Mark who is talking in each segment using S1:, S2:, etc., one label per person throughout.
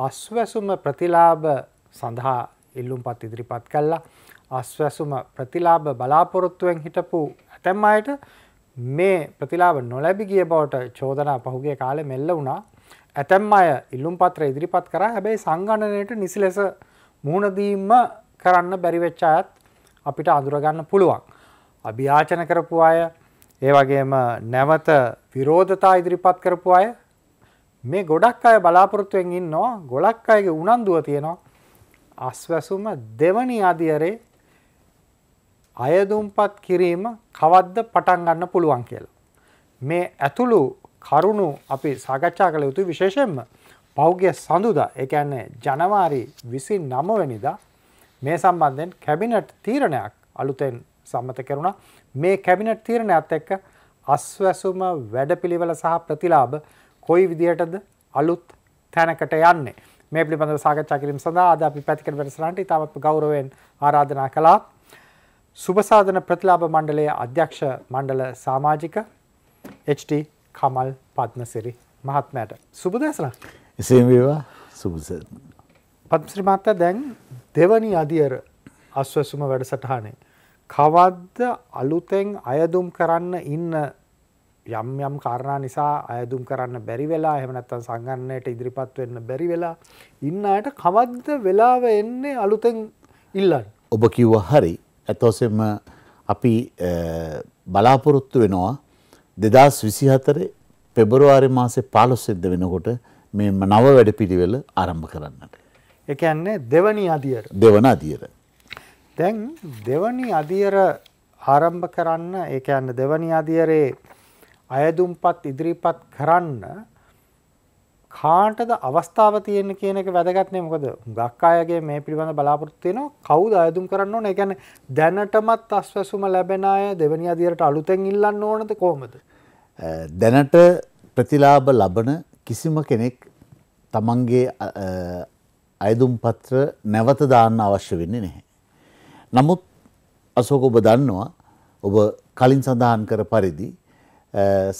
S1: අස්වැසුම ප්‍රතිලාභ සඳහා ඉල්ලුම්පත් ඉදිරිපත් කළා අස්වැසුම ප්‍රතිලාභ බලාපොරොත්තුවෙන් හිටපු ඇතැම් අයට මේ ප්‍රතිලාභ නොලැබි ගිය බවට චෝදනා පහුගේ කාලෙ මෙල්ල වුණා ඇතැම් අය ඉල්ලුම් පත්‍ර ඉදිරිපත් කර හැබැයි සංගණනයට නිසි ලෙස මුහුණදීම කරන්න බැරිවෙච්ච අයත් අපිට අඳුරගන්න පුළුවන්. අභ්‍යාචන කරපු අය ඒ වගේම නැවත විරෝධතා ඉදිරිපත් කරපු අය මේ ගොඩක් අය බලාපොරොත්තුවෙන් ඉන්නවා ගොඩක් අයගේ උනන්දුව තියෙනවා අස්වැසුම දෙවනි අධියරේ අයදුම්පත් කිරීම කවද්ද පටන් ගන්න පුළුවන් කියලා. මේ ඇතුළු කරුණු අපි සාකච්ඡා කළ යුතු විශේෂයෙන්ම පෞගිය සඳුදා ඒ කියන්නේ ජනවාරි 29 වෙනිදා මේ සම්බන්ධයෙන් කැබිනට් තීරණයක් අලුතෙන් සම්මත කරුණා. මේ කැබිනට් තීරණයත් එක්ක අස්වැසුම වැඩපිළිවෙල සහ ප්‍රතිලාභ කොයි විදිහටද අලුත් තැනකට යන්නේ මේ පිළිබඳව සාකච්ඡා කිරීම සඳහා අද අපි පැතිකඩ වැඩසටහනට ඉතාමත් ගෞරවයෙන් ආරාධනා කළා සුබසාධන ප්‍රතිලාභ මණ්ඩලයේ අධ්‍යක්ෂ මණ්ඩල සමාජික HT කමල් පද්මසිරි මහත්මයාට සුබ දේශනා.
S2: එසේම වේවා සුබසත්.
S1: පද්මසිරි මහත්තයා දැන් දෙවනි අධියර අස්වැසුම වැඩසටහනේ කවද්ද අලුතෙන් අයදුම් කරන්න ඉන්න යම් යම් කාරණා නිසා අයදුම් කරන්න බැරි වෙලා එහෙම නැත්නම් සංගන්නයට ඉදිරිපත් වෙන්න බැරි වෙලා ඉන්න අයට කවද්ද වෙලාව එන්නේ අලුතෙන්
S2: ඉල්ලන්න. ඔබ කිව්වා හරි. ඇත්තොසෙම අපි බලාපොරොත්තු වෙනවා 2024 පෙබරවාරි මාසේ 15 වෙනිදා වෙනකොට මේ නව වැඩපිළිවෙල ආරම්භ කරන්නට.
S1: ඒ කියන්නේ දෙවනි අදියර. දෙවන අදියර. දැන් දෙවනි අදියර ආරම්භ කරන්න ඒ කියන්නේ දෙවනි අදියරේ අයදුම්පත් ඉදිරිපත් කරන්න කාටද අවස්ථාව තියෙන කියන එක වැදගත්නේ මොකද ගක් අයගේ මේ පිළිබඳ බලාපොරොත්තු වෙනවා කවුද අයදුම් කරන්න ඕනේ? ඒ කියන්නේ දැනටමත් අස්වැසුම ලැබෙන අය දෙවෙනි අධියරට අලුතෙන් ඉල්ලන්න ඕනද කොහොමද?
S2: දැනට ප්‍රතිලාභ ලබන කිසිම කෙනෙක් තමන්ගේ අයදුම් පත්‍ර නැවත දාන්න අවශ්‍ය වෙන්නේ නැහැ. නමුත් අසෝක ඔබ දන්නවා ඔබ කලින් සඳහන් කර පරිදි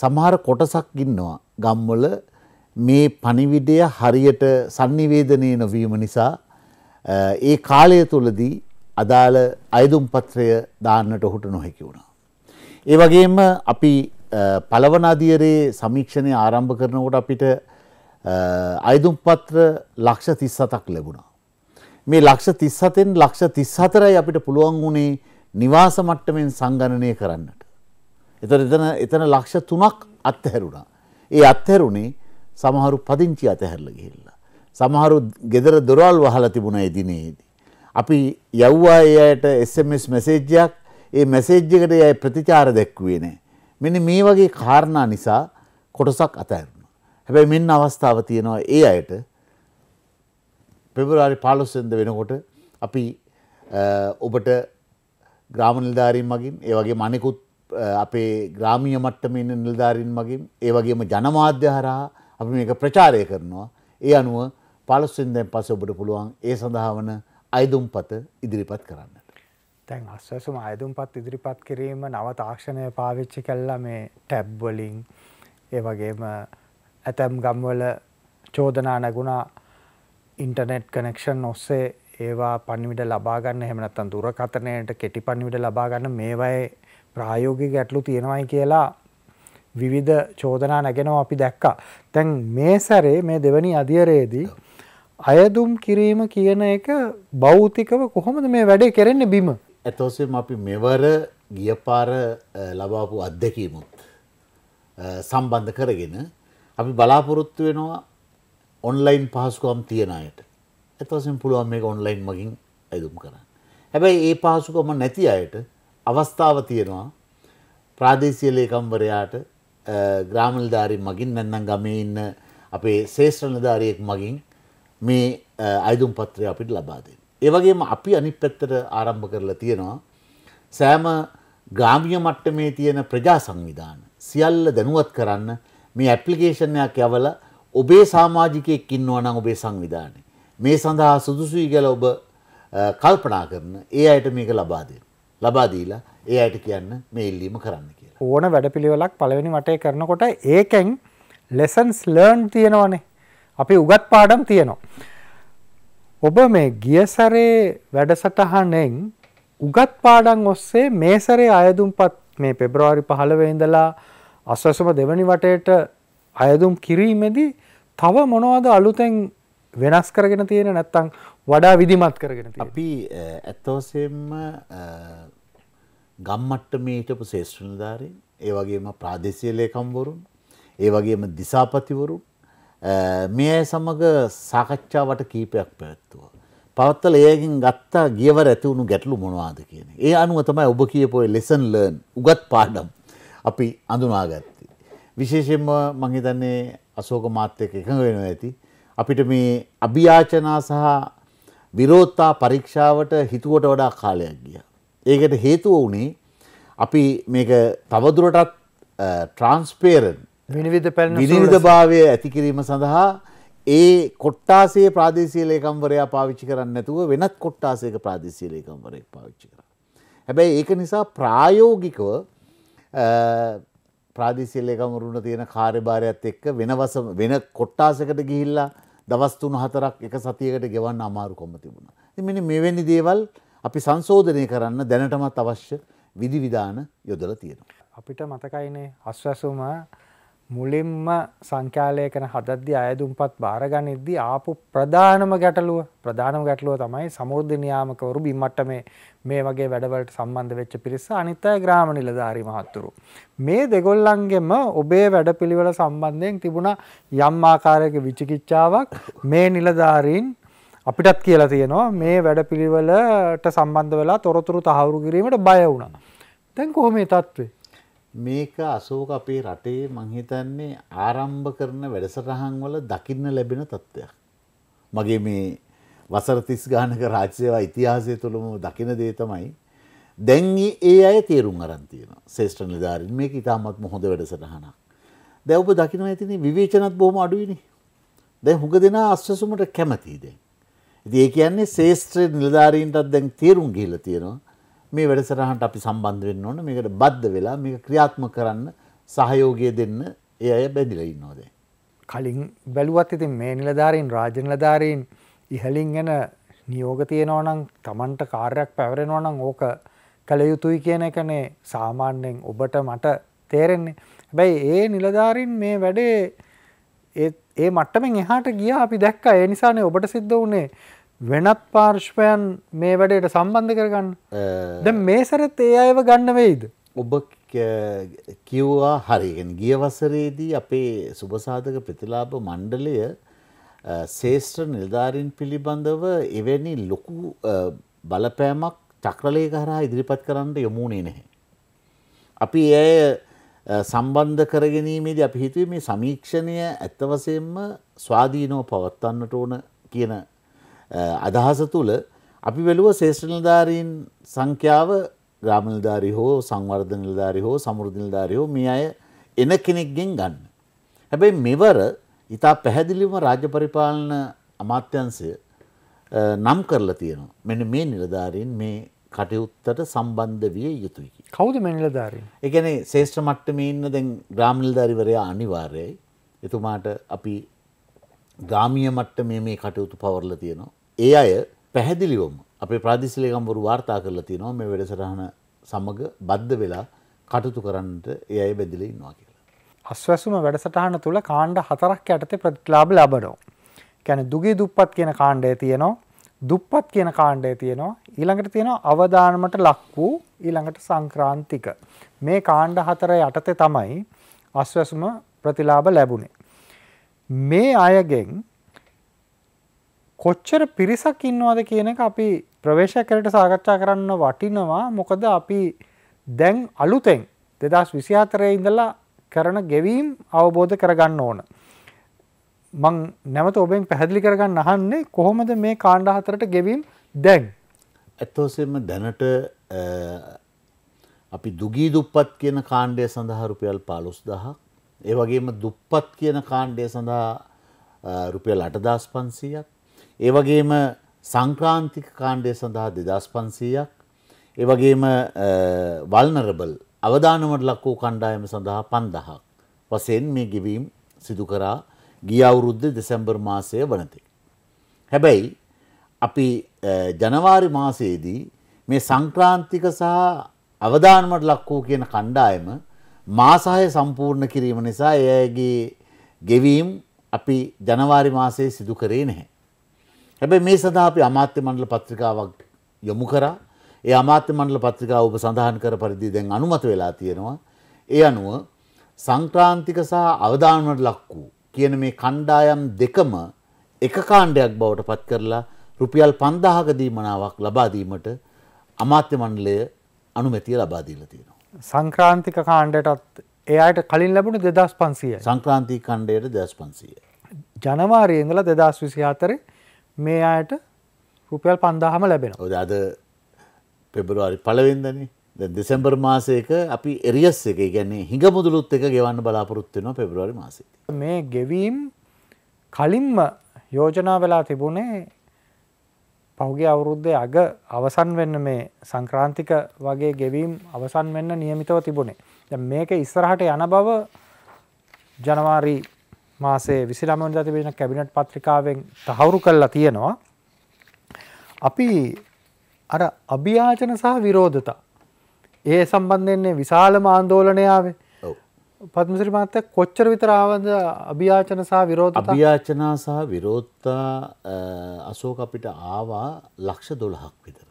S2: සමහර කොටසක් ඉන්නවා ගම්වල මේ පණිවිඩය හරියට sannivedanaya නොවීම නිසා ඒ කාලය තුලදී අදාළ අයදුම් පත්‍රය දාන්නට ඔහුට නොහැකි වුණා. ඒ වගේම අපි පළවන අධියරේ සමීක්ෂණය ආරම්භ කරනකොට අපිට අයදුම් පත්‍ර ලක්ෂ 37ක් ලැබුණා. මේ ලක්ෂ 37න් ලක්ෂ 34යි අපිට පුළුවන් වුණේ නිවාස මට්ටමින් සංගණනය කරන්නට. එතන එතන එතන ලක්ෂ තුනක් අත්හැරුණා. ඒ අත්හැරුණේ සමහරු පදිංචි අතහැරලා ගිහිල්ලා. සමහරු ගෙදර දොරවල් වහලා තිබුණා ඒ දිනේදී. අපි යව්වා ඒ අයට SMS මැසේජ් එකක් ඒ මැසේජ් එකට ඒ ප්‍රතිචාර දැක්ුවේ නැහැ. මෙන්න මේ වගේ කාරණා නිසා කොටසක් අතහැරුණා. හැබැයි මෙන්න අවස්ථාව තියෙනවා ඒ අයට පෙබරවාරි 15 වෙනිදා වෙනකොට අපි ඔබට ග්‍රාම නිලධාරීන් මගින් ඒ වගේ අනෙකුත් අපේ ග්‍රාමීය මට්ටමේ ඉන්න නිලධාරීන් මගින් ඒ වගේම ජනමාධ්‍ය හරහා අපි මේක ප්‍රචාරය කරනවා. ඒ අනුව 15 වෙනිදාන් පස්සේ ඔබට පුළුවන් ඒ සඳහා වන අයදුම්පත ඉදිරිපත් කරන්න.
S1: දැන් අස්වැසුම අයදුම්පත් ඉදිරිපත් කිරීම නව තාක්ෂණය පාවිච්චි කළා මේ ටැබ් වලින් ඒ වගේම ඇතැම් ගම්වල චෝදනා නැගුණා ඉන්ටර්නෙට් කනෙක්ෂන් ඔස්සේ ඒවා පණිවිඩ ලබාගන්න හෙමනත්තන් දුරකතනයට කෙටි පණිවිඩ ලබාගන්න මේවයි ප්‍රායෝගික ගැටලු තියෙනවයි කියලා විවිධ චෝදනා නැගෙනව අපි දැක්කා. තැන් මේ සැරේ මේ දෙවැනි අධියරයේදී
S2: අයදුම් කිරීම කියන එක බෞතිකව කොහොමද මේ වැඩේ කරෙන්නේ බිම. ඇතෝසම අපි මෙවර ගියපාර ලබාපු අත්දැකීමුත් සම්බන්ධ කරගෙන අපි බලාපොරොත්තු වෙනවා ඔන්ලයින් පහසුකම් තියෙන අයට. ඇතවසෙන් පුළුවන් මේක ඔන්ලයින් මගින් ඇදුම් කරන්න. හැබැයි ඒ පහසුකම නැති අයට අවස්ථාව තියෙනවා ප්‍රාදේශීය ලේකම්වරයාට ග්‍රාමනිලධාරීන් මගින් නැත්නම් ගමේ ඉන්න අපේ ශ්‍රේෂ්ඨ නිලධාරියෙක් මගින් මේ අයිදුම් පත්‍රය අපිට ලබා දෙන්න. ඒ වගේම අපි අනිත් පැත්තට ආරම්භ කරලා තියෙනවා සෑම ග්‍රාමීය මට්ටමේ තියෙන ප්‍රජා සංවිධාන සියල්ල දැනුවත් කරන්න මේ ඇප්ලිකේෂන් එකක් යවලා ඔබේ සමාජිකයෙක් ඉන්නවා නම් ඔබේ සංවිධානයේ මේ සඳහා සුදුසුයි කියලා ඔබ කල්පනා කරන ඒ අයට මේක ලබා දෙන්න. ලබාදීලා ඒ අයට කියන්න මේ ඉල්ලීම කරන්න කියලා ඕන වැඩපිළිවෙලක් පළවෙනි
S1: වටේ කරනකොට ඒකෙන් ලෙසන්ස් ලර්න් තියෙනවනේ අපි උගත් පාඩම් තියෙනවා. ඔබ මේ ගියසරේ වැඩසටහනෙන් උගත් පාඩන් ඔස්සේ මේසරේ අයදුම්පත් මේ පෙබ්‍රවාරි පහළවෙඉඳලා අස්වසම දෙවනි වටයට අයදුම් කිරීමේදී තව මොනවද අලුතෙන් වෙනස් කරගෙන තියෙන නැත්තං වඩා
S2: විදිමත් කරගෙන අපි ඇත්තෝසෙම්ම ගම්මට්ටමේ හිටපු ශ්‍රේෂ්ඨ නිලධාරීන්, ඒ වගේම ප්‍රාදේශීය ලේකම්වරුන්, ඒ වගේම දිසාපතිවරුන් මේ අය සමග සාකච්ඡාවට කීපයක් පැවැත්තුවා. පවත්තල ඒකින් ගත්තා ගියවර ඇති වුණු ගැටලු මොනවාද කියන. ඒ අනුව තමයි ඔබ කියපොය ලෙසන් ලර්න් උගත් පාඩම් අපි අඳුනාගත්තේ. විශේෂයෙන්ම මං හිතන්නේ අශෝක මාත් එක්ක එකඟ වෙනවා ඇති. අපිට මේ අභියාචනා සහ විරෝධතා පරීක්ෂාවට හිතුවට වඩා කාලයක් ගියා. ඒකට හේතුව වුණේ අපි මේක තවදුරටත් ට්‍රන්ස්පේරන්
S1: විනිවිධ පැල් විනිවිධ
S2: භාවය ඇති කිරීම සඳහා ඒ කොට්ටාසේ ප්‍රාදේශීය ලේකම්වරයා පාවිච්චි කරන්න නැතුව වෙනත් කොට්ටාසේක ප්‍රාදේශීය ලේකම්වරයෙක් පාවිච්චි කරා. හැබැයි ඒක නිසා ප්‍රායෝගිකව ප්‍රාදේශීය ලේකම්වරුන්ට තියෙන කාර්යභාරයත් එක්ක වෙනවස වෙන කොට්ටාසයකට ගිහිල්ලා දවස් තුන හතරක් එක සතියකට ගෙවන්න අමාරුකම තිබුණා. ඉතින් මෙන්න මෙවැනි දේවල් අපි සංශෝධනය කරන්න දැනටමත් අවශ්‍ය විධිවිධාන යොදල තියෙනවා.
S1: අපිට මතකයිනේ අස්වැසුම මුලින්ම සංඛ්‍යාලය කන හදද්දි අයදුම්පත් භාරගනිද්දි ආපු ප්‍රධානම ගැටලුව ප්‍රධානම ගැටලුව තමයි සමුෘද්ධ නියාමකවරු බිම්මට මේ මේ වගේ වැඩවලට සම්බන්ධ වෙච්ච පිරිස අනිත්තය ග්‍රාම නිලධාරි මහත්තුරු. මේ දෙගොල්ලන්ගෙම ඔබේ වැඩ පිළිවල සම්බන්ධයෙන් තිබුණ යම් ආකාරයක විචිකිච්චාවක් මේ නිලධාරීන් අපිටත් කියලා තියෙනවා මේ වැඩපිළිවෙලට සම්බන්ධ වෙලා තොරතුරු
S2: තහවුරු කිරීමට බය වුණා. දැන් කොහොම මේ තත්ත්වේ? මේක අශෝක අපේ රටේ මං හිතන්නේ ආරම්භ කරන වැඩසටහන් වල දකින්න ලැබෙන තත්ත්වයක්. මගේ මේ වසර 30 ගානක රාජ්‍ය සේවා ඉතිහාසය තුළම දකින දේ තමයි දැන් ඒ අය තේරුම් අරන් තියෙනවා. ශ්‍රේෂ්ඨ නිලධාරීන් මේක ඉතාමත් හොඳ වැඩසටහනක්. දැන් ඔබ දකින්න ඇතිනේ විවේචනත් බොහොම අඩුයිනේ. දැන් හුඟ දෙනා අස්වැසුමට කැමතියි දැන්. ඉතින් ඒ කියන්නේ ශේෂ්ත්‍රයේ නිලධාරීන්ටත් දැන් තීරුම් ගිහිලා තියෙනවා. මේ වැඩසටහනට අපි සම්බන්ධ වෙන්න ඕන. මේකට බද්ධ වෙලා මේක ක්‍රියාත්මක කරන්න සහයෝගය දෙන්න ඒ අය බැඳිලා ඉන්නවා දැන්. කලින් බැලුවත් ඉතින් මේ නිලධාරීන් රාජ්‍ය
S1: නිලධාරීන් ඉහලින් එන නියෝග තියෙනවා නම් Tamanට කාර්යයක් පැවරෙනවා නම් ඕක කළ යුතුයි කියන එකනේ සාමාන්‍යයෙන් ඔබට මට තේරෙන්නේ. හැබැයි ඒ නිලධාරීන් මේ වැඩේ ඒ මට්ටමෙන් එහාට ගිය අපි දැක්ක ඒ නිසානේ ඔබට සිද්ධ වුණේ වෙනත් පාර්ශ්වයන් මේ වැඩට සම්බන්ධ කරගන්න
S2: ද මේසරත් ඒ අයව ගන්න වෙයිද. ඔබ කිව්වා හරිගෙන් ගිය වසරේදී අපේ සුභසාධක ප්‍රතිලාබ මණ්ඩලය සේෂ්ත්‍ර නිලධාරින් පිළිබඳව එවැනි ලොකු බලපෑමක් චක්‍රලය කරා ඉදිරිපත් කරන්න යොමුණේ නැහැ. අපි ඇය සම්බන්ධ කරගැනීමේදී අපි හිතුවේ මේ සමීක්ෂණය ඇත්තවසයෙන්ම ස්වාධීනෝ පවත්වන්නට ඕන කියන අදහස තුළ අපි වැළුව ශේෂ්‍රනිලධාරීන් සංඛ්‍යාව ග්‍රාමනිලධාරි හෝ සංවර්ධනිලධාරි හෝ සමෘධනිලධාරි හෝ මේ අය එන කෙනෙක්ගෙන් ගන්න. හැබැයි මෙවර ඉතා පැහැදිලිවම රාජ්‍ය පරිපාලන අමාත්‍යංශය නම් කරලා තියෙනවා. මෙන්න මේ නිලධාරීන් මේ කටයුත්තට සම්බන්ධ විය යුතුයි. කවුද මැනිලධාරීන්? ඒ කියන්නේ ශ්‍රේෂ්ඨ මට්ටමේ ඉන්න දැන් ග්‍රාමනිලධාරිවරයා අනිවාර්යයි. එතුමාට අපි ග්‍රාමීය මට්ටමේ මේ කටයුතු පවර්ලා තියෙනවා. ඒ අය පැහැදිලිවම අපේ ප්‍රාදේශීය ලේකම්වරු වාර්තා කරලා තියෙනවා මේ වැඩසටහන සමග බද්ධ වෙලා කටයුතු කරන්නට ඒ අය බැඳිලා ඉන්නවා කියලා.
S1: අස්වැසුම වැඩසටහන තුල කාණ්ඩ හතරක් යටතේ ප්‍රතිලාභ ලැබෙනවා. කියන්නේ දුගී දුප්පත් කියන කාණ්ඩය තියෙනවා. දුප්පත් කියන කාණ්ඩය තියෙනවා ඊළඟට තියෙනවා අවදානමට ලක් වූ ඊළඟට සංක්‍රාන්තික මේ කාණ්ඩ හතර යටතේ තමයි අස්වැසුම ප්‍රතිලාභ ලැබුණේ මේ අයගෙන් කොච්චර පිරිසක් ඉන්නවද කියන එක අපි ප්‍රවේශකරට සාකච්ඡා කරන්න වටිනවා මොකද අපි දැන් අලුතෙන් 2024 ඉඳලා කරන ගෙවීම් අවබෝධ කරගන්න ඕන මං නැවත ඔබෙන් පැහැදිලි කරගන්න
S2: අහන්නේ කොහොමද මේ කාණ්ඩ හතරට ගෙවීම් දැන් ඇත්තෝසෙම දැනට අපි දුගී දුප්පත් කියන කාණ්ඩය සඳහා රුපියල් පාලුස් දහක් ඒ වගේම දුප්පත් කියන කාණ්ඩය සඳහා රුපියල් අටදස් පන්සීයක් ඒ වගේම සංක්‍රාන්තික කාණ්ඩය සඳහා දෙදස් පන්සීයක් ඒ වගේම වල්නරබල් අවධානමට ලක් වූ කණ්ඩායම සඳහා පන්දහක් වසයෙන් මේ ගෙවීම් සිදු කරා ගිය අවුරුද්ද දෙසැම්බර් මාසය වනති. හැබැයි අපි ජනවාරි මාසයේදී මේ සංක්‍රාන්තික සහ අවධානමට ලක් වූ කියන කණ්ඩායම මාසාහය සම්පූර්ණ කිරීම නිසා එයගේ ගෙවීම් අපි ජනවාරි මාසයේ සිදු කරේ නැහැ. හැබැයි මේ සඳහා අපි අමාත්‍ය මණ්ඩල පත්‍රිකාවක් යොමු කරා. ඒ අමාත්‍ය මණ්ඩල පත්‍රිකාව ඔබ සඳහන් කර පරිදි දැන් අනුමත වෙලා තියෙනවා. ඒ අනුව සංක්‍රාන්තික සහ අවධානමට ලක් වූ කියන මේ කණ්ඩායම් දෙකම එක කාණ්ඩයක් බවට පත් කරලා රුපියල් 5000ක දීමනාවක් ලබා දීමට අමාත්‍ය මණ්ඩලය අනුමැතිය ලබා දීලා තියෙනවා. සංක්‍රාන්තික කාණ්ඩයටත් ඒ අයට කලින් ලැබුණේ
S1: 2500යි. සංක්‍රාන්තික කාණ්ඩයට 2500යි. ජනවාරියේ ඉඳලා 2024
S2: මේ අයට රුපියල් 5000ම ලැබෙනවා. ඔය අද පෙබරවාරි 1 වෙනිදානේ දෙසැම්බර් මාසයක අපි එරියස් එක ගැන්නේ හිඟ මුදුළුත් එක ගෙවන්න බලාපොරොත්වෙනවා පෙබරවාරි මාසේ. මේ ගෙවීම් කලින්ම යෝජනා වෙලා
S1: තිබුණේ පහුගේ අවුරුද්ධය අග අවසන් වෙන්න මේ සංක්‍රාන්තික වගේ ගෙවීම් අවසන් වෙන්න නියමිතව තිබුණේ. මේක ඉස්සරහට යන බව ජනවාරී මාසේ විසි රමන්ද තිබෙන කැබිනට් පත්‍රිකාවෙන් තහවුරු කල්ලා තියෙනවා. අපි අර අභ්‍යාචන සහ විරෝධතා ඒ සම්බන්ධයන්නේ විශාලම ආන්දෝලනයාවේ පත්මසිරි මහත්තය කොච්චර විතර ආවද අභ්‍යාචන සහ
S2: විරෝධ අභ්‍යාචනා සහ විරෝධතා අසෝක අපිට ආවා ලක්ෂ දොළහක් විතර.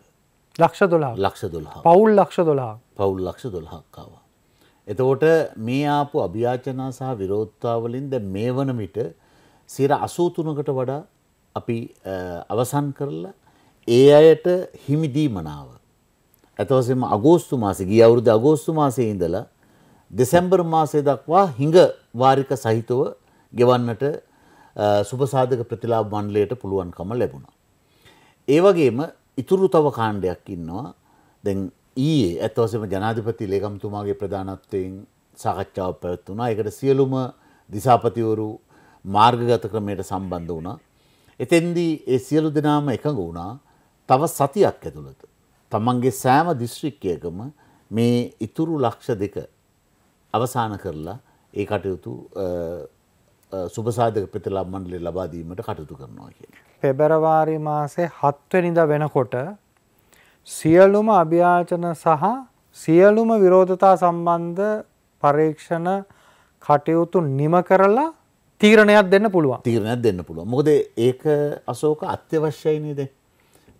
S2: ලක්ෂ දොලා ලක්ෂ දොලා පවුල් ලක්ෂ දොලා පවුල් ලක්ෂ දොළහක්කාවා. එතකොට මේ ආපු අභ්‍යාචනා සහ විරෝධතාවලින්ද මේ වන විට සිර අසූතුනකට වඩා අපි අවසන් කරලා ඒ අයට හිමිදී මනාව ඇත වශයෙන්ම අගෝස්තු මාසේ ගිය අවුරුද්දේ අගෝස්තු මාසේ ඉඳලා දෙසැම්බර් මාසය දක්වා හිඟ වාරික සහිතව ගෙවන්නට සුබසාධක ප්‍රතිලාභ මණ්ඩලයට පුළුවන්කම ලැබුණා. ඒ වගේම ඉතුරු තව කාණ්ඩයක් ඉන්නවා. දැන් ඊයේ ඇත්ත වශයෙන්ම ජනාධිපති ලේකම්තුමාගේ ප්‍රධානත්වයෙන් සාකච්ඡාවක් පැවැත්වුණා. ඒකට සියලුම දිසාපතිවරු මාර්ගගත ක්‍රමයට සම්බන්ධ වුණා. එතෙන්දී ඒ සියලු දෙනාම එකඟ වුණා. තව සතියක් ඇතුළත තමන්ගේ සෑම දිස්ශ්‍රික්කයකම මේ ඉතුරු ලක්ෂ දෙක අවසාන කරලා ඒ කටයුතු සුබසාධක පෙතලා මණ්ඩලි ලබාදීමට කටයුතු කරනවා කිය.
S1: පෙබරවාරි මාසේ හත්වනිද වෙනකොට සියලුම අභ්‍යාචන සහ සියලුම විරෝධතා සම්බන්ධ පරීක්ෂණ
S2: කටයුතු නිම කරලා තීරණයක් දෙන්න පුළුවන් තීරණයක් දෙන්න පුළුව මොකද ඒක අසෝක අත්‍යවශ්‍යයිනේදේ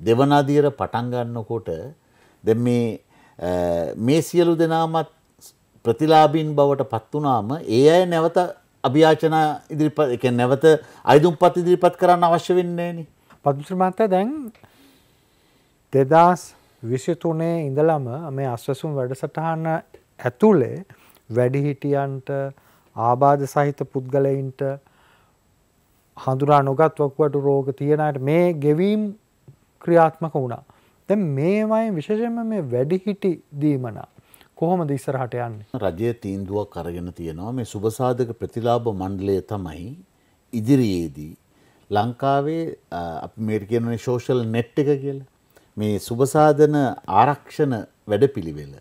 S2: දෙවන අදියර පටන් ගන්නකොට දැන් මේ මේ සියලු දෙනාමත් ප්‍රතිලාභීන් බවට පත් වුණාම ඒ අය නැවත අභියාචනා ඉදිරිපත් ඒ කියන්නේ නැවත අයදුම්පත් ඉදිරිපත් කරන්න අවශ්‍ය වෙන්නේ නෑනේ. පද්මශ්‍රී මහත්තයා දැන් 2023 ඉඳලම
S1: මේ අස්වැසුම් වැඩසටහන ඇතුලේ වැඩිහිටියන්ට ආබාධ සහිත පුද්ගලයින්ට හඳුනා නොගත් වකුවට රෝග තියෙන අයට මේ ගෙවීම් ක්‍රියාත්මක වුණා. දැ මේමයි විශෂම මේ වැඩිහිටි දීමනා. කොහොම දිස්සරහට යන්න.
S2: රජය තීන්දුවක් කරගෙන තියෙනවා මේ සුභසාධක ප්‍රතිලාබ මණ්ඩලය තමයි ඉදිරියේදී. ලංකාවේ මේට කියන ශෝෂල් නෙට් එක කියලා. මේ සුභසාධන ආරක්ෂණ වැඩපිළිවෙල.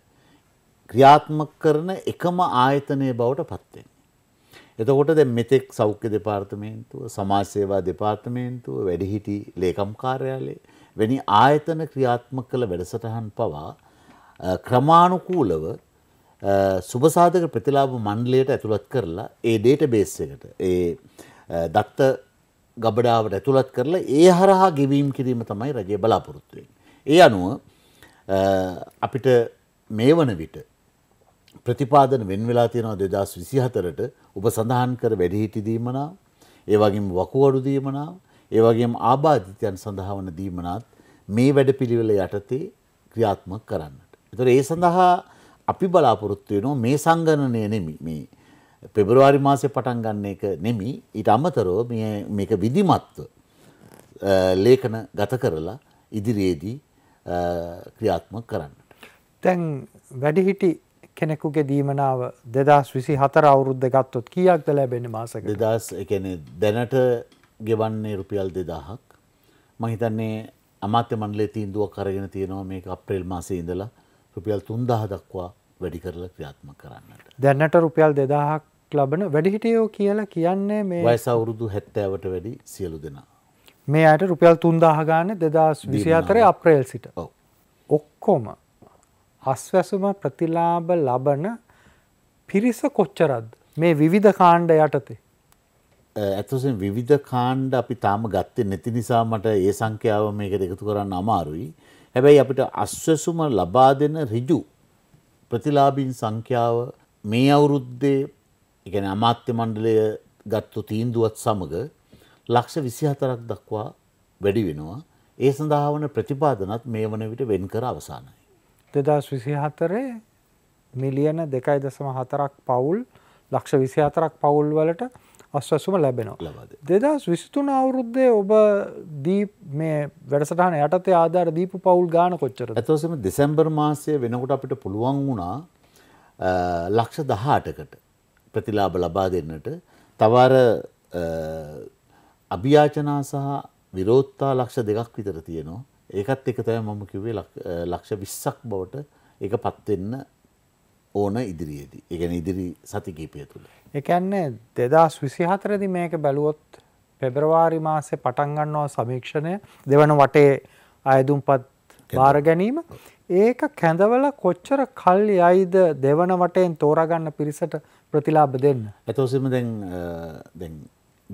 S2: ක්‍රියාත්මක කරන එකම ආයතනය බවට පත්වෙන්. එතකොට දැ මෙතෙක් සෞඛ්‍ය දෙපාර්තමේන්තුව සමාජසේවා දෙපාර්තමේන්තුව වැඩිහිටි ලේකම් කාර්යාලේ වැනි ආයතන ක්‍රියාත්මක කළ වැඩසටහන් පවා ක්‍රමාණුකූලව සුභසාධක ප්‍රතිලාබ මණ්ඩලයට ඇතුළත් කරලා ඒ ඩේට බේස් එකට ඒ දත්ත ගබඩාවට ඇතුළත් කරලා ඒ හරහා ගෙවීම් කිරීම තමයි රජය බලාපොරොත්තුවෙන්. ඒ අනුව අපිට මේ වන විට ප්‍රතිපාදන වෙන් වෙලා තියෙනවා දෙදස් විසිහතරට උප සඳහන් කර වැඩිහිටිදීමනාව ඒවගේම වකුවඩුදීමනාව ඒවගේම ආබාධිතයන් සඳහා වන දීමනත් මේ වැඩපිළිවෙල යටතේ ක්‍රියාත්මක කරන්නට. එතර ඒ සඳහා අපි බලාපොරොත්තු වෙනවා මේ සංගණනය නෙමි මේ පෙබරවාරි මාසේ පටන් ගන්න එක නෙමි ඊට අමතරව මේක විධිමත්ව ලේඛන ගත කරලා ඉදිරියේදී ක්‍රියාත්මක කරන්න.
S1: දැන් වැඩිහිටි කෙනෙකුගේ දීමනාව දෙදස් විසි හතර අවුරුද්ධ ගත්තොත් කියක්ද ලැබෙන මාසක
S2: දෙදස් එකන දැනට ගෙවන්නේ රුපියල් දෙදාහක් මහිතන්නේ අමාත්‍ය මණ්ඩලේ තීන්දුවක් කරගෙන තියෙනවා මේක අප්‍රේල් මාසේ ඉඳලා රුපියල් 3000 දක්වා වැඩි කරලා ක්‍රියාත්මක කරන්නට.
S1: දැනට රුපියල් 2000ක් ලබන වැඩිහිටියෝ කියලා කියන්නේ මේ වයස
S2: අවුරුදු 70ට වැඩි සියලු දෙනා.
S1: මේ අයට රුපියල් 3000 ගන්න 2024 අප්‍රේල් සිට. ඔව්. ඔක්කොම අස්වැසුම ප්‍රතිලාභ ලබන පිරිස කොච්චරද? මේ විවිධ කාණ්ඩ යටතේ
S2: ඇතසෙන් විවිධ කාණ්ඩ අපි තාම ගත්තේ නැති නිසා මට ඒ සංඛ්‍යාව මේකට එකතු කරන්න අමාරුයි. හැබැයි අපිට අස්වැසුම ලබා දෙන ඍජු ප්‍රතිලාභීන් සංඛ්‍යාව මේ අවුරුද්දේ ඉගෙන අමාත්‍ය මණ්ඩලය ගත්තු තීන්දුවත් සමග ලක්ෂ 24ක් දක්වා වැඩි වෙනවා. ඒ සඳහා වන ප්‍රතිපාදනත් මේ වන විට වෙන් කර අවසానයි. 2024 මිලියන 2.4ක් පවුල් ලක්ෂ 24ක්
S1: පවුල් වලට අස්වැසුම ලැබෙනවා දෙදස් විසිතුන අවුරුද්දේ ඔබ
S2: දී මේ වැඩසටහන යටතේ ආධාර දීපු පවුල් ගාන කොච්චර ඇතවසම දෙසැම්බර් මාසය වෙනකොට අපිට පුළුවන් වුණා ලක්ෂ දහටකට ප්‍රතිලාබ ලබා දෙන්නට තවර අභියාචනා සහ විරෝත්තා ලක්ෂ දෙකක් විතර තියෙනවා ඒකත් එක තැ මම කිවේ ලක්ෂ විස්සක් බවට එක පත්වෙන්න ඕන ඉදිරියේදී එකන ඉදිරි සති කීපය තුළ.
S1: එකන්නේ දෙදස් විසිහතරදි මේක බැලුවොත් පෙබරවාරි මාසේ පටන්ගන්නවා සමීක්ෂණය දෙවන වටේ අයදුම්පත් භාර ගැනීම ඒක කැඳවල කොච්චර කල්ලි අයිද දෙවන වටයෙන් තෝරගන්න පිරිසට ප්‍රතිලාබ දෙන්න.
S2: ඇතෝසම දැන්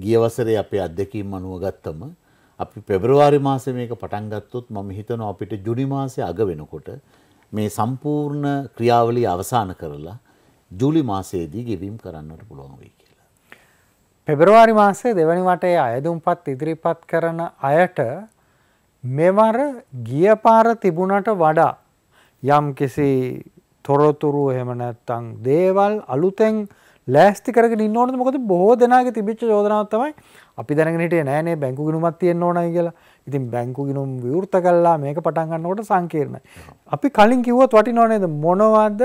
S2: ගියවසරේ අපේ අත්දැකීම් අනුව ගත්තම අපි පෙබරවාරි මාස මේක පටන්ගත්තුත් මම හිතන අපිට ජුනි මාසය අග වෙනකොට මේ සම්පූර්ණ ක්‍රියාවලි අවසාන කරලා ජූලි මාසයේදී ගෙවීම් කරන්නට පුළුවන් වෙයි කියලා. පෙබරවාරි මාසේ දෙවැනි වටේ අයදුම්පත් ඉදිරිපත් කරන
S1: අයට මෙවර ගිය පාර තිබුණට වඩා යම් කිසි තොරතුරු එහෙම නැත්තම් දේවල් අලුතෙන් ලෑස්ති කරගෙන ඉන්න ඕනද මොකද බොහෝ දෙනාගේ තිබිච්ච චෝදනාවක් තමයි අපි දැනගෙන හිටියේ නෑනේ බැංකු ගිණුමක් තියෙන්න ඕනයි කියලා ඉතින් බැංකු ගිනුම් විවෘත කල්ලා මේක පටන් ගන්නකොට සංකීර්ණ. අපි කලින් කිව්වොත් වටිනව නේද මොනවද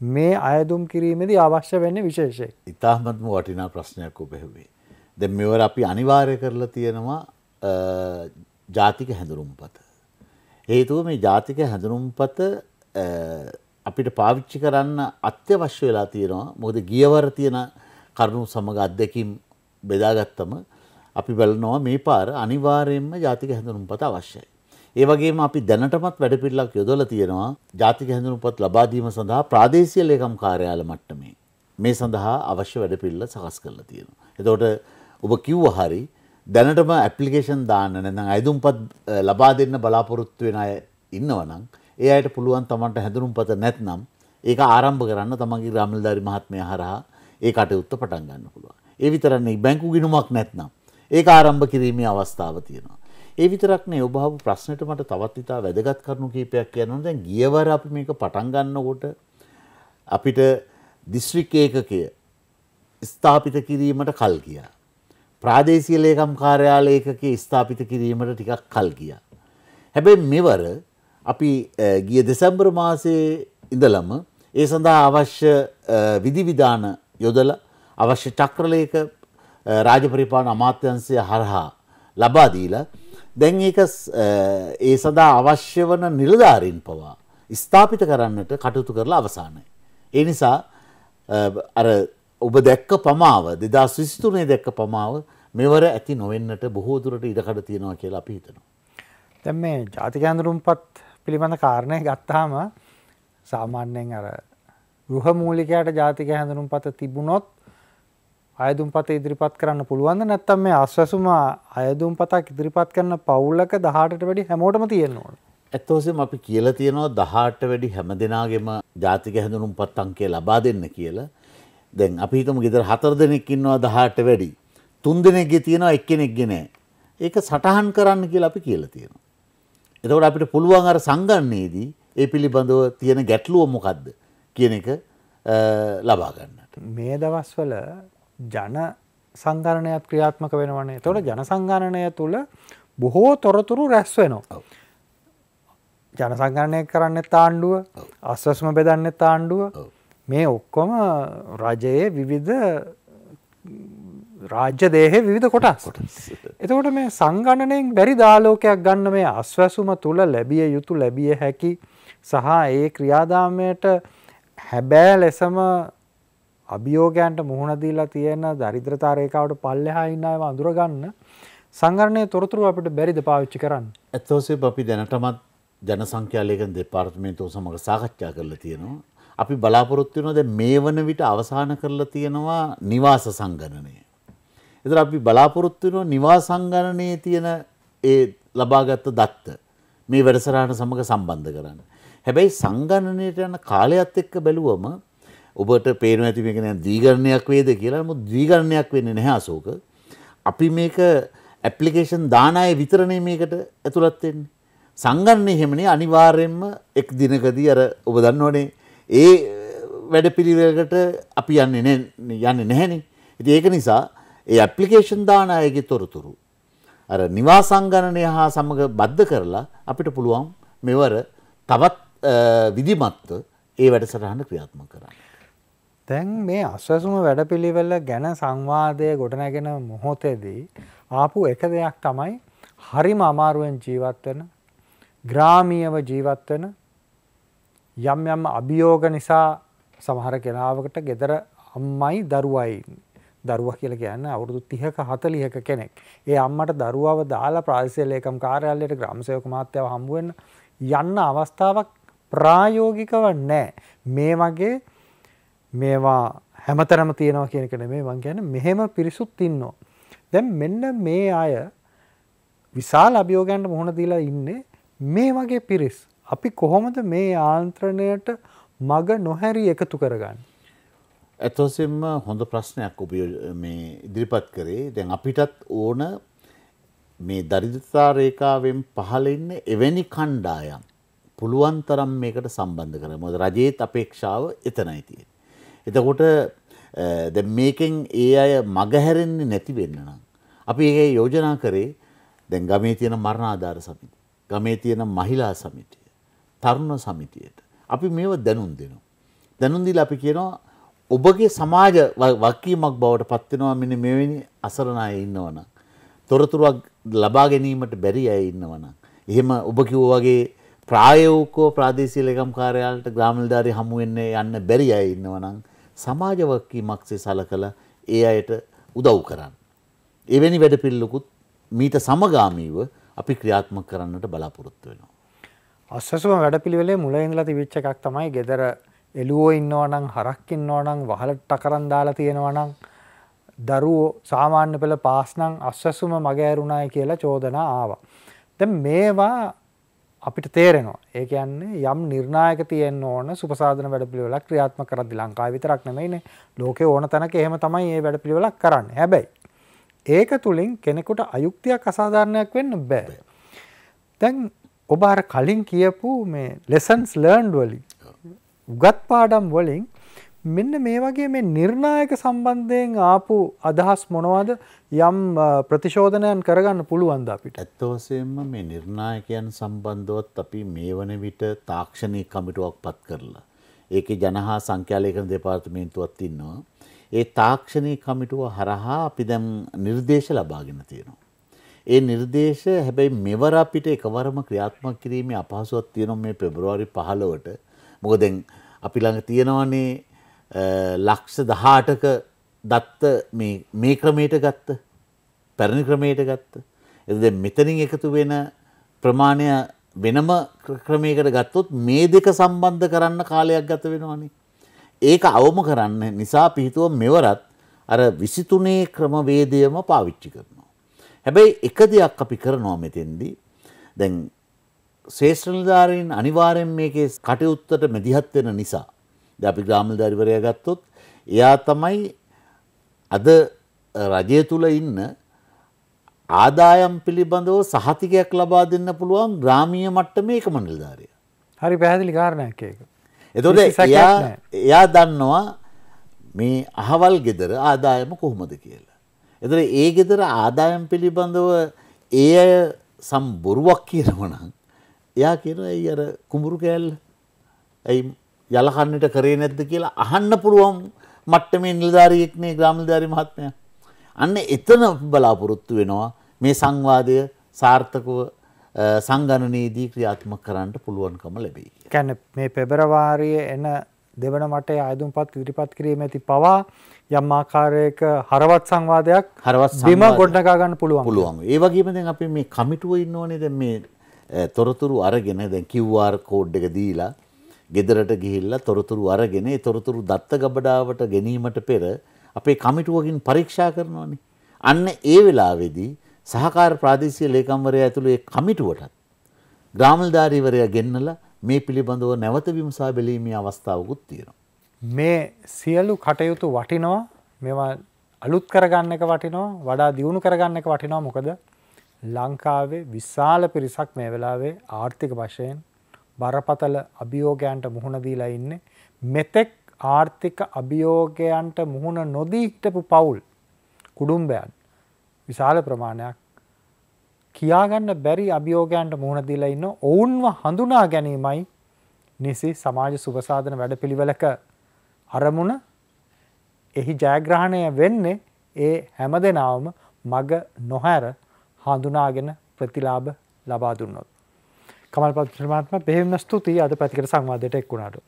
S2: මේ අයදුම් කිරීමේදී අවශ්‍ය වෙන්නේ විශේෂයෙන්. ඉතාමත්ම වටිනා ප්‍රශ්නයක් ඔබ හෙව්වේ. දැන් මෙවර අපි අනිවාර්ය කරලා තියෙනවා ජාතික හැඳුනුම්පත. හේතුව මේ ජාතික හැඳුනුම්පත අපිට පාවිච්චි කරන්න අත්‍යවශ්‍ය වෙලා තියෙනවා. මොකද ගියවර තියෙන කරුණු සමග අත්දැකීම් බෙදාගත්තම අපි බලනවා මේ පාර අනිවාර්යයෙන්ම ජාතික හැඳුනුම්පත අවශ්‍යයි. ඒ වගේම අපි දැනටමත් වැඩ පිළිලක් යොදලා තියෙනවා ජාතික හැඳුනුම්පත් ලබා දීම සඳහා ප්‍රාදේශීය ලේකම් කාර්යාල මට්ටමේ මේ සඳහා අවශ්‍ය වැඩ පිළිල සකස් කරලා තියෙනවා. එතකොට ඔබ කිව්වා හරි දැනටම ඇප්ලිකේෂන් දාන්න නැත්නම් අයදුම්පත් ලබා දෙන්න බලාපොරොත්තු වෙන අය ඉන්නවනම් ඒ අයට පුළුවන් තමන්ට හැඳුනුම්පත නැත්නම් ඒක ආරම්භ කරන්න තමන්ගේ ග්‍රාමීය මහත්මයා හරහා ඒ කටයුත්ත පටන් ගන්න පුළුවන්. ඒ විතරක් නෙවෙයි බැංකු ගිණුමක් නැත්නම් ඒක ආරම්භ කිරීමේ අවස්ථාව තියෙනවා. ඒ විතරක්නේ ඔබ අහපු ප්‍රශ්නෙට මට තවත් ඉතා වැදගත් කරුණු කීපයක් කියන්න දැන් ගියවර අපි මේක පටන් ගන්නකොට අපිට දිස්ත්‍රික් ඒකකය ස්ථාපිත කිරීමට කල් ගියා. ප්‍රාදේශීය ලේකම් කාර්යාලය ඒකකයේ ස්ථාපිත කිරීමට ටිකක් කල් ගියා. හැබැයි මෙවර අපි ගිය දෙසැම්බර් මාසයේ ඉඳලම ඒ සඳහා අවශ්‍ය විධිවිධාන යොදල අවශ්‍ය චක්‍රලයක රාජපරිපාලන අමාත්‍යංශය හරහා ලබා දීලා දැන් ඒක ඒ සඳහා අවශ්‍ය වන නිලධාරීන් පවා ස්ථාපිත කරන්නට කටයුතු කරලා අවසානයි. ඒ නිසා අර ඔබ දැක්ක පමාව දෙදස් විස්තුනේ දැක්ක පමාව මෙවර ඇති නොවෙන්නට බොහෝදුරට ඉඩකඩ තියෙනවා කියලා අපි හිතනවා.
S1: දැන් මේ ජාතිකඇඳුරුම් පත් පිළිබඳ කාරණය ගත්තාම සාමාන්‍යයෙන් අර ගෘහ මූලිකයට ජාතික හැඳුරුම් පත තිබුණොත් අයදුම්පත ඉදිරිපත් කරන්න පුළුවන්ද නැත්තම් මේ අස්වැසුමා අයදුම්පතක් ඉදිරිපත් කරන පවුලක 18ට වැඩි හැමෝටම තියෙනවා.
S2: ඇත්ත වශයෙන්ම අපි කියලා තියෙනවා 18ට වැඩි හැම දෙනාගේම ජාතික හැඳුනුම්පත් අංකය ලබා දෙන්න කියලා. දැන් අපි හිතමු ගෙදර හතර දෙනෙක් ඉන්නවා 18ට වැඩි. තුන් දෙනෙක්ගේ තියෙනවා එක්කෙනෙක්ගේ නැහැ. ඒක සටහන් කරන්න කියලා අපි කියලා තියෙනවා. එතකොට අපිට පුළුවන් අර සංගන්නයේදී ඒ පිළිබඳව තියෙන ගැටලුව මොකද්ද කියන එක ලබා ගන්නට. මේ
S1: දවස්වල ජන සංගණනයක් ක්‍රියාත්මක වෙනවන්නේ තොට ජන සංගණනය තුළ බොහෝ තොරතුරු රැස් වෙනවා. ජන සංගණනය කරන්න තාණ්ඩුව අස්වස්ම බෙදන්න තාණ්ඩුව මේ ඔක්කොම රජයේ විවිධ රාජ්‍ය දේහෙ විධ කොටස් එතකොට මේ සංගණනයෙන් බැරි දාලෝකයක් ගන්න මේ අස්වැසුම තුළ ලැබිය යුතු ලැබිය හැකි සහ ඒ ක්‍රියාදාමයට හැබෑ ලෙසම අභියෝගයන්ට මුහුණ දීලා තියෙන දරිද්‍රතා රේඛාවට පල්ලෙහා ඉන්න අයව අඳුරගන්න සංගරණයේ තොරතුරු අපිට බැරිද පාවිච්චි කරන්න?
S2: ඇත්තෝසේ අපි දැනටමත් ජන සංඛ්‍යා ලේකම් දෙපාර්තමේන්තුව සමග සාකච්ඡා කරලා තියෙනවා. අපි බලාපොරොත්තු වෙනවා දැන් මේ වන විට අවසන් කරලා තියෙනවා නිවාස සංගණනය. එතන අපි බලාපොරොත්තු වෙනවා නිවාස සංගණනයේ තියෙන ඒ ලබාගත් දත්ත මේ වැඩසටහන සමග සම්බන්ධ කරන්න. හැබැයි සංගණනයට යන කාලයත් එක්ක බැලුවම ඔබට පේන ඇති මේක නෑ දීගරණයක් වේද කියලා නමුත් දීගරණයක් වෙන්නේ නැහැ අශෝක. අපි මේක ඇප්ලිකේෂන් දාන අය විතරනේ මේකට ඇතුළත් වෙන්නේ. සංගන්නේ එහෙමනේ අනිවාර්යයෙන්ම එක් දිනකදී අර ඔබ දන්නවනේ ඒ වැඩපිළිවෙලකට අපි යන්නේ නැහැ යන්නේ නැහනේ. ඉතින් ඒක නිසා ඒ ඇප්ලිකේෂන් දාන අයගේ තොරතුරු අර නිවාස සංගණනය හා සමග බද්ධ කරලා අපිට පුළුවන් මෙවර තවත් විධිමත්ව ඒ වැඩසටහන ක්‍රියාත්මක කරන්න. දැන් මේ අස්වැසුම
S1: වැඩපිළිවෙල ගැන සංවාදය ගොඩනැගෙන මොහොතේදී ආපු එක දෙයක් තමයි හරිම අමාරුවෙන් ජීවත් වෙන ග්‍රාමීයව ජීවත් වෙන යම් යම් අභියෝග නිසා සමහර කෙනාවකට gedara අම්මයි දරුවයි දරුවා කියලා කියන්නේ අවුරුදු 30ක 40ක කෙනෙක්. ඒ අම්මට දරුවව දාලා ප්‍රාදේශීය ලේකම් කාර්යාලයට ග්‍රාම සේවක මහත්තයව හම්බ වෙන්න යන්න අවස්ථාවක් ප්‍රායෝගිකව නැහැ. මේ වගේ මේවා හැමතරම තියෙනවා කියන එක නෙමෙයි මං කියන්නේ මෙහෙම පිරිසුත් ඉන්නවා. දැන් මෙන්න මේ අය විශාල අභියෝගයන්ට මුහුණ දීලා ඉන්නේ මේ වගේ පිරිස්. අපි කොහොමද මේ ආන්ත්‍රණයට මග නොහැරී එකතු කරගන්නේ?
S2: ඇත්තොසෙම හොඳ ප්‍රශ්නයක් ඔබ මේ ඉදිරිපත් කරේ. දැන් අපිටත් ඕන මේ දරිද්‍රතා රේඛාවෙන් පහළ ඉන්න එවැනි කණ්ඩායම් පුළුවන් තරම් මේකට සම්බන්ධ කරගන්න. මොකද රජයේත් අපේක්ෂාව එතනයි තියෙන්නේ. එතකොට මේකෙන් ඒ අය මගහැරෙන්නේ නැති වෙන්න නම්. අපි ඒ යෝජනා කරේ දැන් ගමේ තියෙන මරණාධාර සමිති. ගමේ තියෙන මහිලා සමිතිය. තරුණ සමිතියට. අපි මේව දැනුම් දෙනවා. දැනුම් දීලා අපි කියනවා ඔබගේ සමාජ වකීමක් බවට පත්වෙනවා මෙන්න මෙවැනි අසරණ අය ඉන්නවනම්. තොරතුරක් ලබා ගැනීමට බැරි අය ඉන්නවනම්. එහෙම ඔබ කිව්ව වගේ ප්‍රායෝකෝ ප්‍රාදේශීය ලේකම් කාර්යාලයට ග්‍රාමනිලධාරී හමු වෙන්නේ යන්න බැරි අය ඉන්නවනම් සමාජ වගකීමක්සේ සලකලා ඒ අයට උදව් කරන්න. එවැනි වැඩපිළිවෙලකුත් මීට සමගාමීව අපි ක්‍රියාත්මක කරන්නට බලාපොරොත්තු වෙනවා. අස්සසුම වැඩපිළිවෙලේ
S1: මුල ඉඳලා තිබිච්ච එකක් තමයි ගෙදර එළුවෝ ඉන්නවනම් හරක් ඉන්නවනම් වහලට අකරන් දාලා තියෙනවනම් දරුවෝ සාමාන්‍ය පෙළ පාස් නම් අස්සසුම මග ඇරුණායි කියලා චෝදනා ආවා. දැන් මේවා අපිට තේරෙනවා ඒ කියන්නේ යම් නිර්ණායක තියෙන්න ඕන සුපසාධන වැඩපිළිවෙලක් ක්‍රියාත්මක කරද්දී ලංකාව විතරක් නෙමෙයිනේ ලෝකේ ඕන තැනක එහෙම තමයි මේ වැඩපිළිවෙලක් කරන්නේ. හැබැයි ඒක තුලින් කෙනෙකුට අයුක්තියක් අසාධාරණයක් වෙන්න බෑ. දැන් ඔබ අර කලින් කියපු මේ lessons learned වලින් උගත් පාඩම් වලින් මෙන්න මේ වගේ මේ නිර්ණායක සම්බන්ධයෙන් ආපු අදහස් මොනවද යම් ප්‍රතිශෝධනයන් කරගන්න පුළුවන්ද
S2: අපිට. ඇත්තවසයෙන්ම මේ නිර්ණායකයන් සම්බන්ධවත් අපි මේ වන විට තාක්ෂණය කමිටුවක් පත් කරලා. ඒක ජනහා සංඛ්‍යාලයකන දෙපාර්තමේන්තුවත් ඉන්නවා. ඒ තාක්ෂණය කමිටුව හරහා අපි දැම් නිර්දේශ ලබාගෙන තියෙනවා. ඒ නිර්දේශ හැබැයි මෙවර අපිට එකවරම ක්‍රියාත්මක් කිරීමේ අපහසුවත් තියෙනවා මේ පෙබරවාරි පහලවට මොකදැන් අපි ළඟ තියෙනවනේ ලක්ෂ දහාටක දත්ත මේ ක්‍රමයට ගත්ත පැරණි ක්‍රමයට ගත්ත. එද මෙතනින් එකතු වෙන ප්‍රමාණය වෙනම ක්‍රමයකට ගත්තොත් මේ දෙක සම්බන්ධ කරන්න කාලයක් ගත වෙනවානේ. ඒක අවම කරන්න නිසා පිහිතුව මෙවරත් අර විසිතුනේ ක්‍රමවේදයම පාවිච්චි කරනවා. හැබැයි එක දෙයක් අපි කරනවා මෙතෙන්දී දැන් ශේෂ්ත්‍රනිධාරීන් අනිවාරයෙන් මේකේ කටයුත්තට මැදිහත් වෙන නිසා අපි ග්‍රාමල්ධරිවරය ගත්තොත් එයා තමයි අද රජය තුළ ඉන්න ආදායම් පිළිබඳව සහතිකයක් ලබා දෙන්න පුළුවන් ග්‍රාමීය මට්ටම ඒක මණ්ඩලධාරය. හරි පැහැදිලි කාරණයක් ඒක. එතොට එයා දන්නවා මේ අහවල් ගෙදර ආදායම කොහොමද කියලා. එතර ඒ ගෙදර ආදායම් පිළිබඳව ඒ අය සම්බොරුවක් කියනවනම් එයා කියන ඇයි අර කුඹුරු කෑල් ඇයි යලකන්නට කරේ නැද්ද කියලා අහන්න පුළුවන් මට්ටමේ නිලධාරියෙක්නේ ග්‍රාමනිලධාරි මහත්මයා. අන්න එතන බලාපොරොත්තු වෙනවා මේ සංවාදය සාර්ථකව සංගණනයේදී ක්‍රියාත්මක කරන්න පුළුවන්කම ලැබෙයි. කියන්නේ
S1: මේ පෙබරවාරියේ එන දෙවන මටේ ආයුධම්පත් ඉදිරිපත් කිරීම ඇති පවා යම් ආකාරයක හරවත් සංවාදයක්
S2: හරවත් බිම ගොඩනගා
S1: ගන්න පුළුවන්. පුළුවන්.
S2: ඒ වගේම දැන් අපි මේ කමිටුව ඉන්නෝනේ දැන් මේ තොරතුරු අරගෙන දැන් QR කෝඩ් එක දීලා ගෙදරට ගිහිල්ලා තොරතුරු අරගෙන තොරතුරු දත්ත ගබඩාවට ගැනීමට පෙර අපේ කමිටුවකින් පරීක්ෂා කරනවානේ. අන්න ඒ වෙලාවේදී සහකාර ප්‍රාදේශීය ලේකම්වරයා ඇතුළු ඒ කමිටුවටත් ග්‍රාමල්ධාරීවරයා ගෙන්නලා මේ පිළිබඳව නැවත විමසා බැලීමේ අවස්ථාවකුත් තියෙනවා. මේ සියලු කටයුතු වටිනවා
S1: මේවා අලුත් කරගන්න එක වටිනවා වඩා දියුණු කරගන්න එක වටිනවා මොකද ලංකාවේ විශාල පිරිසක් මේ වෙලාවේ ආර්ථික වශයෙන් බරපතල අභියෝගයන්ට මුහුණ දීලා ඉන්නේ. මෙතෙක් ආර්ථික අභියෝගයන්ට මුහුණ නොදී හිටපු පවුල් කුඩුම්බයන් විශාල ප්‍රමාණයක් කියාගන්න බැරි අභියෝගයන්ට මුහුණ දීලා ඉන්න ඔවුන්ව හඳුනා ගැනීමයි නිසි සමාජ සුභසාධන වැඩපිළිවෙලක අරමුණ එහි ජයග්‍රහණය වෙන්නේ ඒ හැම දෙනාවම මග නොහැර හඳුනාගෙන ප්‍රතිලාභ ලබා දුන්නොත්. කමල් පත්‍රමාත්ම බෙහෙම්න ස්තුතියි අද පැතිකට සංවාදයට එක් වුණාට.